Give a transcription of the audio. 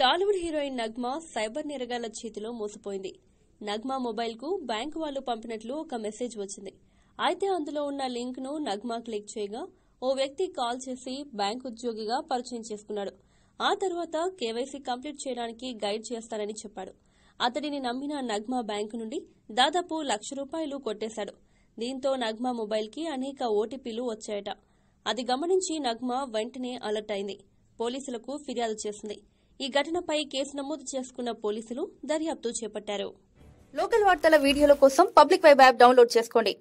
Tollywood heroine Nagma cyber నేరగాల చేతిలో మోసపోయింది నగ్మా మొబైల్కు బ్యాంకు వాళ్ళు పంపినట్లు ఒక మెసేజ్ వచ్చింది అయితే అందులో ఉన్న లింక్ను నగ్మా క్లిక్ చేయగా ఓ వ్యక్తి కాల్ చేసి బ్యాంక్ ఉద్యోగిగా పరిచయం చేసుకున్నాడు ఆ తర్వాత కేవైసీ కంప్లీట్ చేయడానికి గైడ్ చేస్తానని చెప్పాడు అతడిని నమ్మిన నగ్మా బ్యాంకు నుండి దాదాపు లక్ష రూపాయలు కొట్టేశాడు దీంతో నగ్మా మొబైల్కి అనేక ఓటీపీలు వచ్చాయట అది గమనించి నగ్మా వెంటనే అలర్ట్ అయింది పోలీసులకు ఫిర్యాదు చేసింది ఈ ఘటనపై కేసు నమోదు చేసుకున్న పోలీసులు దర్యాప్తు చేపట్టారు లోకల్ వార్తల వీడియోల కోసం పబ్లిక్ వైబ్ యాప్ డౌన్లోడ్ చేసుకోండి